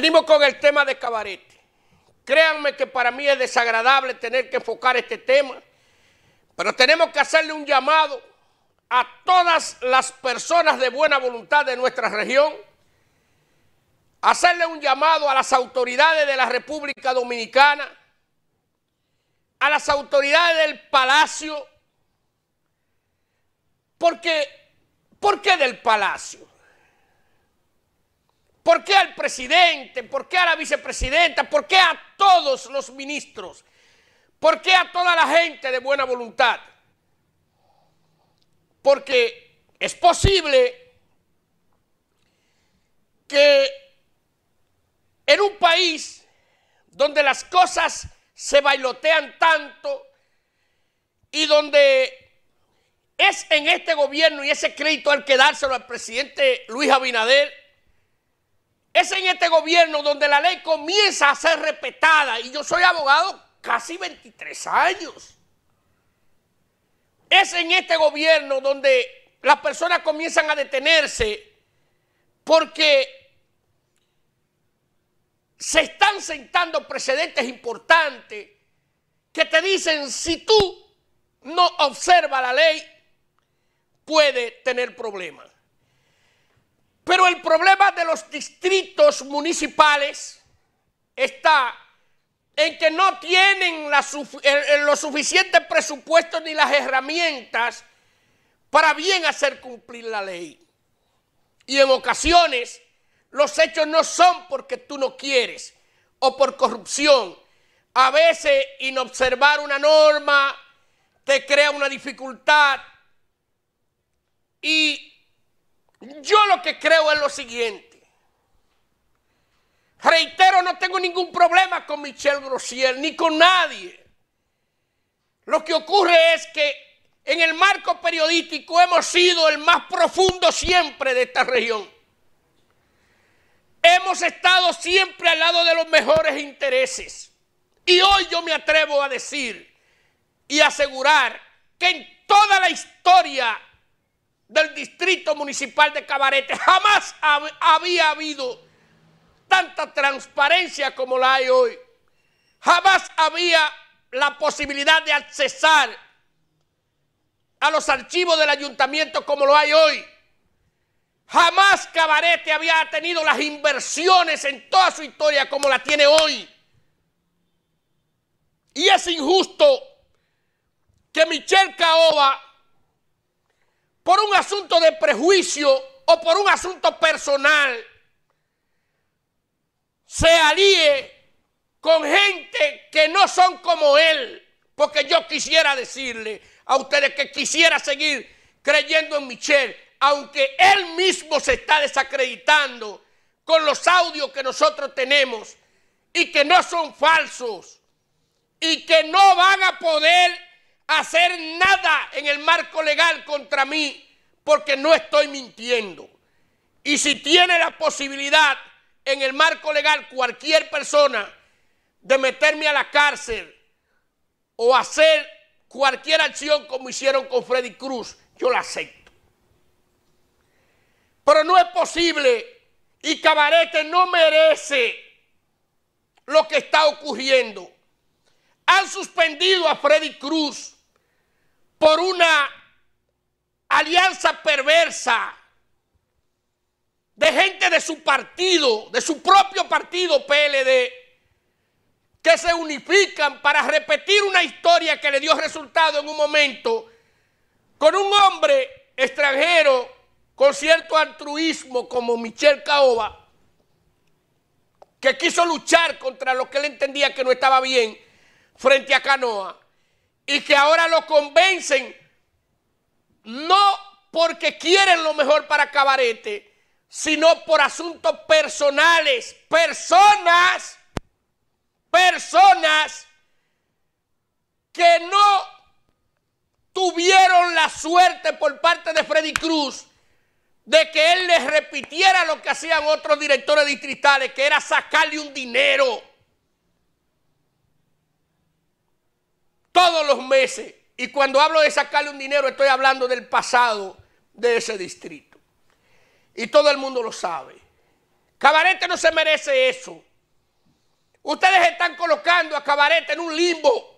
Venimos con el tema de Cabarete. Créanme que para mí es desagradable tener que enfocar este tema, pero tenemos que hacerle un llamado a todas las personas de buena voluntad de nuestra región, hacerle un llamado a las autoridades de la República Dominicana, a las autoridades del Palacio, porque, ¿por qué del Palacio? ¿Por qué al presidente? ¿Por qué a la vicepresidenta? ¿Por qué a todos los ministros? ¿Por qué a toda la gente de buena voluntad? Porque es posible que en un país donde las cosas se bailotean tanto y donde es en este gobierno y ese crédito al que dárselo al presidente Luis Abinader, es en este gobierno donde la ley comienza a ser respetada y yo soy abogado casi 23 años. Es en este gobierno donde las personas comienzan a detenerse porque se están sentando precedentes importantes que te dicen si tú no observas la ley puede tener problemas. Pero el problema de los distritos municipales está en que no tienen la, los suficientes presupuestos ni las herramientas para bien hacer cumplir la ley. Y en ocasiones los hechos no son porque tú no quieres o por corrupción. A veces inobservar una norma te crea una dificultad y yo lo que creo es lo siguiente. Reitero, no tengo ningún problema con Michel Grossier ni con nadie. Lo que ocurre es que en el marco periodístico hemos sido el más profundo siempre de esta región. Hemos estado siempre al lado de los mejores intereses. Y hoy yo me atrevo a decir y asegurar que en toda la historia del distrito municipal de Cabarete. Jamás había habido tanta transparencia como la hay hoy. Jamás había la posibilidad de accesar a los archivos del ayuntamiento como lo hay hoy. Jamás Cabarete había tenido las inversiones en toda su historia como la tiene hoy. Y es injusto que Michelle Caoba por un asunto de prejuicio o por un asunto personal, se alíe con gente que no son como él. Porque yo quisiera decirle a ustedes que quisiera seguir creyendo en Michel, aunque él mismo se está desacreditando con los audios que nosotros tenemos y que no son falsos y que no van a poder hacer nada en el marco legal contra mí porque no estoy mintiendo. Y si tiene la posibilidad en el marco legal cualquier persona de meterme a la cárcel o hacer cualquier acción como hicieron con Freddy Cruz, yo la acepto. Pero no es posible y Cabarete no merece lo que está ocurriendo. Han suspendido a Freddy Cruz por una alianza perversa de gente de su partido, de su propio partido PLD, que se unifican para repetir una historia que le dio resultado en un momento con un hombre extranjero con cierto altruismo como Michel Caoba, que quiso luchar contra lo que él entendía que no estaba bien frente a Canoa y que ahora lo convencen, no porque quieren lo mejor para Cabarete, sino por asuntos personales, personas, personas que no tuvieron la suerte por parte de Freddy Cruz de que él les repitiera lo que hacían otros directores distritales, que era sacarle un dinero los meses. Y cuando hablo de sacarle un dinero, estoy hablando del pasado de ese distrito. Y todo el mundo lo sabe. Cabarete no se merece eso. Ustedes están colocando a Cabarete en un limbo.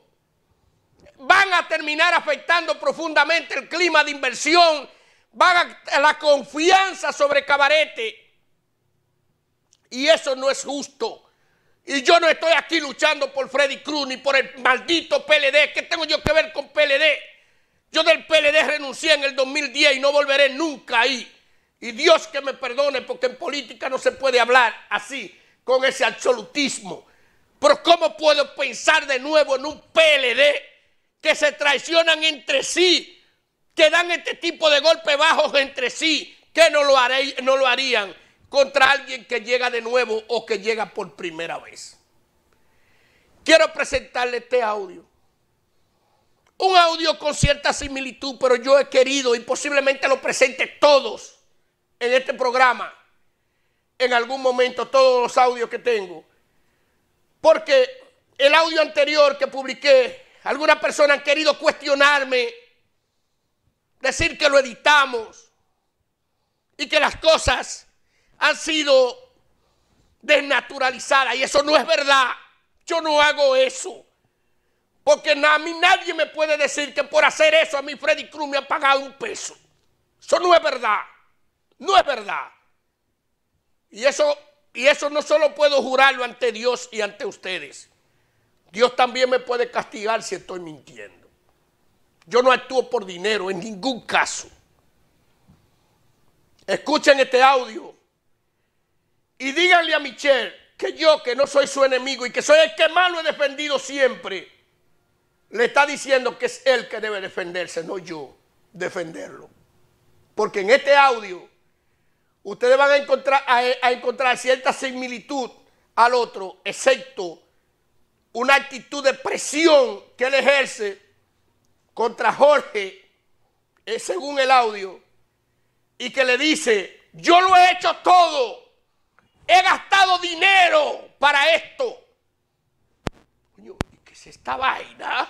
Van a terminar afectando profundamente el clima de inversión. Van a la confianza sobre Cabarete. Y eso no es justo. Y yo no estoy aquí luchando por Freddy Cruz ni por el maldito PLD. ¿Qué tengo yo que ver con PLD? Yo del PLD renuncié en el 2010 y no volveré nunca ahí. Y Dios que me perdone porque en política no se puede hablar así, con ese absolutismo. Pero ¿cómo puedo pensar de nuevo en un PLD que se traicionan entre sí, que dan este tipo de golpes bajos entre sí, que no lo, haré, no lo harían contra alguien que llega de nuevo o que llega por primera vez. Quiero presentarle este audio. Un audio con cierta similitud, pero yo he querido y posiblemente lo presente todos en este programa, en algún momento, todos los audios que tengo. Porque el audio anterior que publiqué, algunas personas han querido cuestionarme, decir que lo editamos y que las cosas han sido desnaturalizadas y eso no es verdad. Yo no hago eso. Porque a mí nadie me puede decir que por hacer eso a mi Freddy Cruz me ha pagado un peso. Eso no es verdad. No es verdad. Y eso, y eso no solo puedo jurarlo ante Dios y ante ustedes. Dios también me puede castigar si estoy mintiendo. Yo no actúo por dinero en ningún caso. Escuchen este audio. Y díganle a Michelle que yo, que no soy su enemigo y que soy el que más lo he defendido siempre, le está diciendo que es él que debe defenderse, no yo, defenderlo. Porque en este audio ustedes van a encontrar, a, encontrar cierta similitud al otro, excepto una actitud de presión que él ejerce contra Jorge, eh, según el audio, y que le dice, yo lo he hecho todo he gastado dinero para esto. Coño, ¿qué es esta vaina?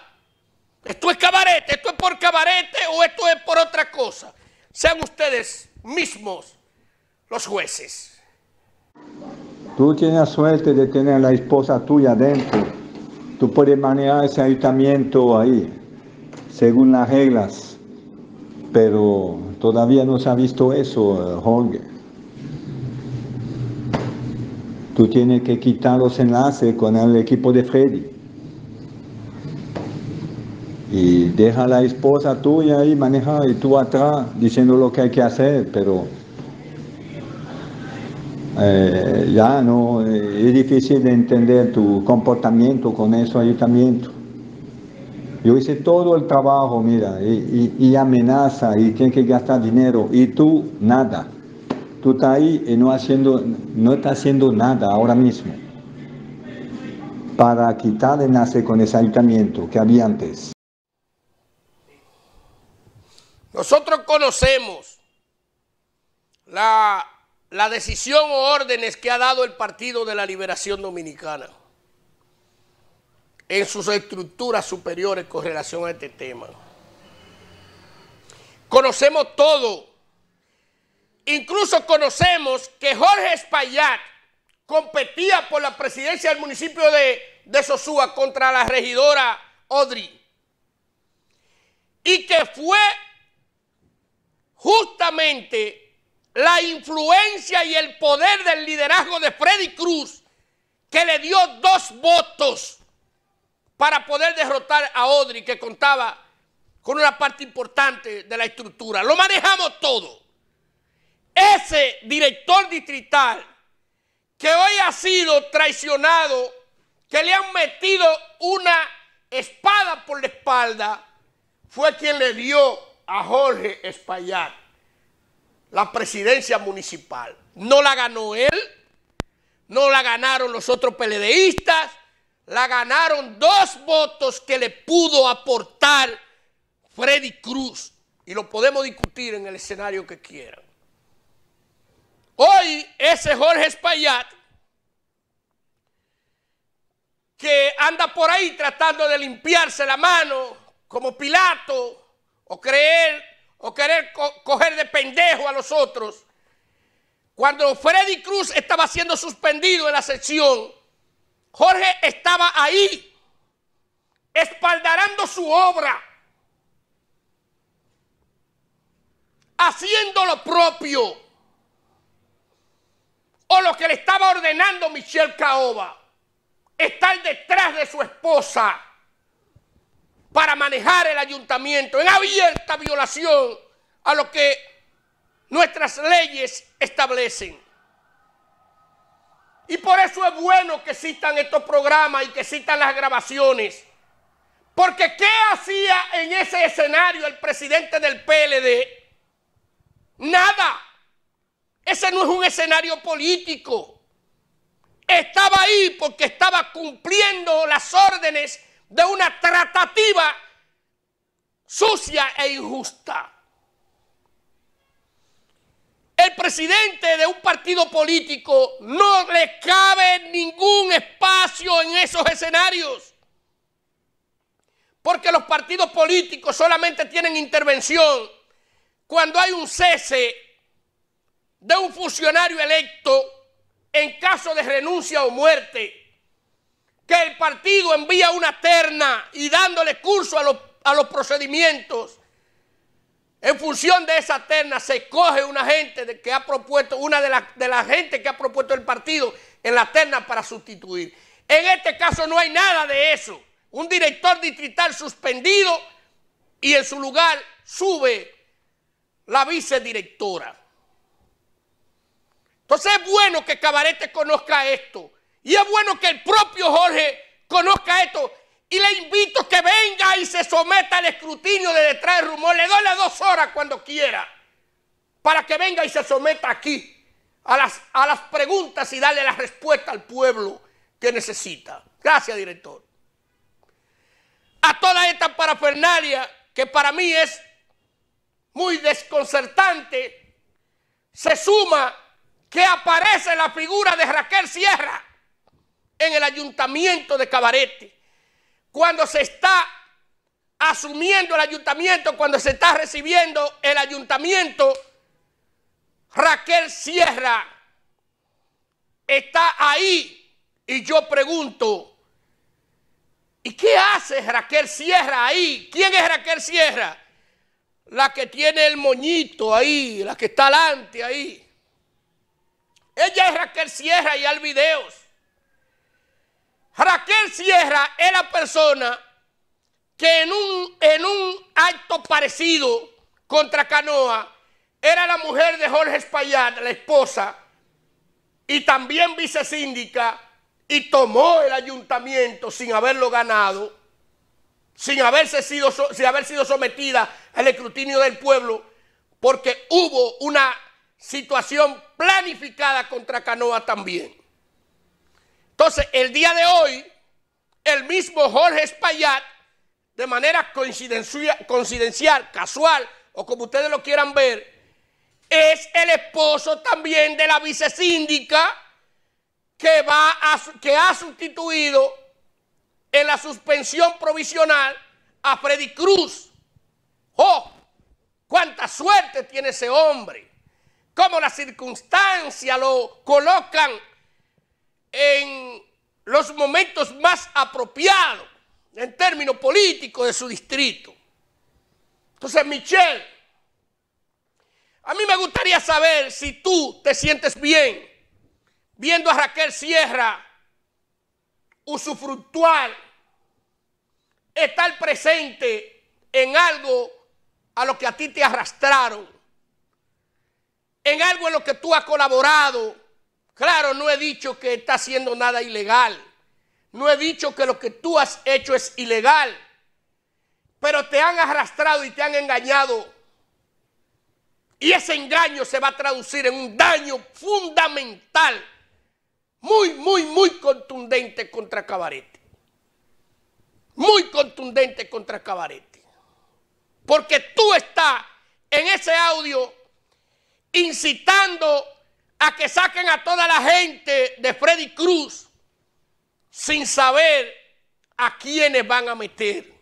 ¿Esto es cabarete? ¿Esto es por cabarete o esto es por otra cosa? Sean ustedes mismos los jueces. Tú tienes suerte de tener a la esposa tuya dentro. Tú puedes manejar ese ayuntamiento ahí, según las reglas. Pero todavía no se ha visto eso, eh, holger Tú tienes que quitar los enlaces con el equipo de Freddy. Y deja la esposa tuya ahí manejar y tú atrás diciendo lo que hay que hacer, pero eh, ya no, eh, es difícil de entender tu comportamiento con ese ayuntamiento. Yo hice todo el trabajo, mira, y amenaza y tiene que gastar dinero y tú nada. Tú estás ahí y no, haciendo, no estás haciendo nada ahora mismo para quitar de nace con ese ayuntamiento que había antes. Nosotros conocemos la, la decisión o órdenes que ha dado el Partido de la Liberación Dominicana en sus estructuras superiores con relación a este tema. Conocemos todo Incluso conocemos que Jorge Espaillat competía por la presidencia del municipio de, de Sosúa contra la regidora Odri. Y que fue justamente la influencia y el poder del liderazgo de Freddy Cruz que le dio dos votos para poder derrotar a Odri, que contaba con una parte importante de la estructura. Lo manejamos todo ese director distrital que hoy ha sido traicionado, que le han metido una espada por la espalda, fue quien le dio a Jorge Espaillat la presidencia municipal. No la ganó él, no la ganaron los otros peledeístas, la ganaron dos votos que le pudo aportar Freddy Cruz. Y lo podemos discutir en el escenario que quieran. Hoy ese Jorge Espaillat que anda por ahí tratando de limpiarse la mano como Pilato o creer o querer coger de pendejo a los otros. Cuando Freddy Cruz estaba siendo suspendido en la sección, Jorge estaba ahí, espaldarando su obra, haciendo lo propio lo que le estaba ordenando Michelle Caoba. Estar detrás de su esposa para manejar el ayuntamiento en abierta violación a lo que nuestras leyes establecen. Y por eso es bueno que citan estos programas y que citan las grabaciones. Porque ¿qué hacía en ese escenario el presidente del PLD? Ese no es un escenario político. Estaba ahí porque estaba cumpliendo las órdenes de una tratativa sucia e injusta. El presidente de un partido político no le cabe ningún espacio en esos escenarios. Porque los partidos políticos solamente tienen intervención cuando hay un cese de un funcionario electo en caso de renuncia o muerte, que el partido envía una terna y dándole curso a los, procedimientos, en función de esa terna se escoge una gente de que ha propuesto, una de las de la gente que ha propuesto el partido en la terna para sustituir. En este caso no hay nada de eso. Un director distrital suspendido y en su lugar sube la vicedirectora. Entonces es bueno que Cabarete conozca esto. Y es bueno que el propio Jorge conozca esto. Y le invito que venga y se someta al escrutinio de detrás del rumor. Le doy las dos horas cuando quiera. Para que venga y se someta aquí a las, a las preguntas y darle la respuesta al pueblo que necesita. Gracias, director. A toda esta parafernalia, que para mí es muy desconcertante, se suma que aparece la figura de Raquel Sierra en el ayuntamiento de Cabarete. Cuando se está asumiendo el ayuntamiento, cuando se está recibiendo el ayuntamiento, Raquel Sierra está ahí. Y yo pregunto, ¿y qué hace Raquel Sierra ahí? ¿Quién es Raquel Sierra? La que tiene el moñito ahí, la que está delante ahí. Ella es Raquel Sierra y Alvideos. Raquel Sierra era la persona que en un, en un acto parecido contra Canoa era la mujer de Jorge Espaillat, la esposa, y también vicesíndica, y tomó el ayuntamiento sin haberlo ganado, sin, haberse sido, sin haber sido sometida al escrutinio del pueblo, porque hubo una situación planificada contra Canoa también. Entonces, el día de hoy, el mismo Jorge Espaillat, de manera coincidencial, casual, o como ustedes lo quieran ver, es el esposo también de la vicesíndica que, va que ha sustituido en la suspensión provisional a Freddy Cruz. ¡Oh! ¡Cuánta suerte tiene ese hombre! cómo las circunstancias lo colocan en los momentos más apropiados en términos políticos de su distrito. Entonces, Michelle, a mí me gustaría saber si tú te sientes bien viendo a Raquel Sierra usufructuar, estar presente en algo a lo que a ti te arrastraron en algo en lo que tú has colaborado. Claro, no he dicho que está haciendo nada ilegal. No he dicho que lo que tú has hecho es ilegal. Pero te han arrastrado y te han engañado. Y ese engaño se va a traducir en un daño fundamental, muy, muy, muy contundente contra Cabarete. Muy contundente contra Cabarete. Porque tú estás en ese audio incitando a que saquen a toda la gente de Freddy Cruz sin saber a quiénes van a meter.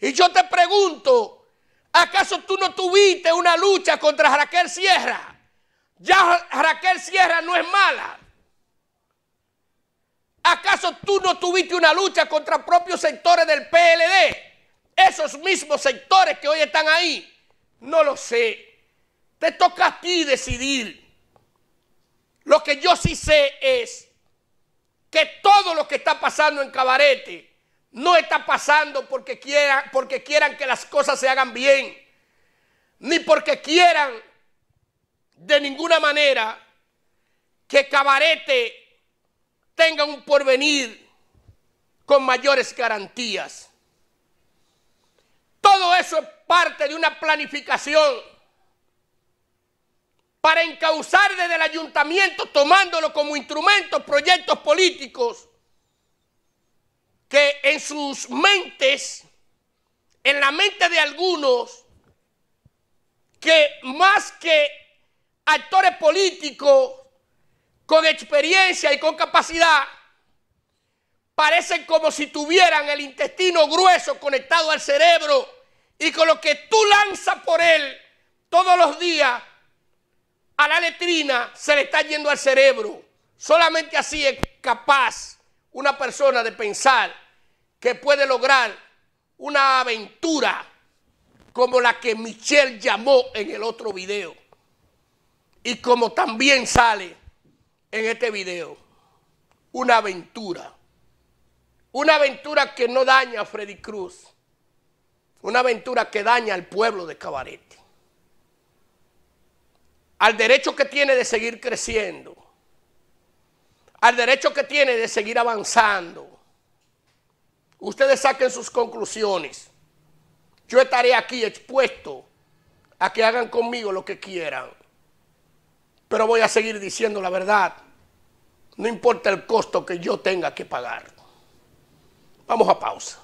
Y yo te pregunto, ¿acaso tú no tuviste una lucha contra Raquel Sierra? Ya Raquel Sierra no es mala. ¿Acaso tú no tuviste una lucha contra propios sectores del PLD? Esos mismos sectores que hoy están ahí. No lo sé. Te toca a ti decidir. Lo que yo sí sé es que todo lo que está pasando en Cabarete no está pasando porque quieran, porque quieran que las cosas se hagan bien, ni porque quieran de ninguna manera que Cabarete tenga un porvenir con mayores garantías. Todo eso es parte de una planificación para encauzar desde el ayuntamiento, tomándolo como instrumento, proyectos políticos que en sus mentes, en la mente de algunos, que más que actores políticos con experiencia y con capacidad, parecen como si tuvieran el intestino grueso conectado al cerebro y con lo que tú lanzas por él todos los días a la letrina se le está yendo al cerebro. Solamente así es capaz una persona de pensar que puede lograr una aventura como la que Michelle llamó en el otro video y como también sale en este video. Una aventura. Una aventura que no daña a Freddy Cruz. Una aventura que daña al pueblo de Cabarete al derecho que tiene de seguir creciendo, al derecho que tiene de seguir avanzando. Ustedes saquen sus conclusiones. Yo estaré aquí expuesto a que hagan conmigo lo que quieran. Pero voy a seguir diciendo la verdad. No importa el costo que yo tenga que pagar. Vamos a pausa.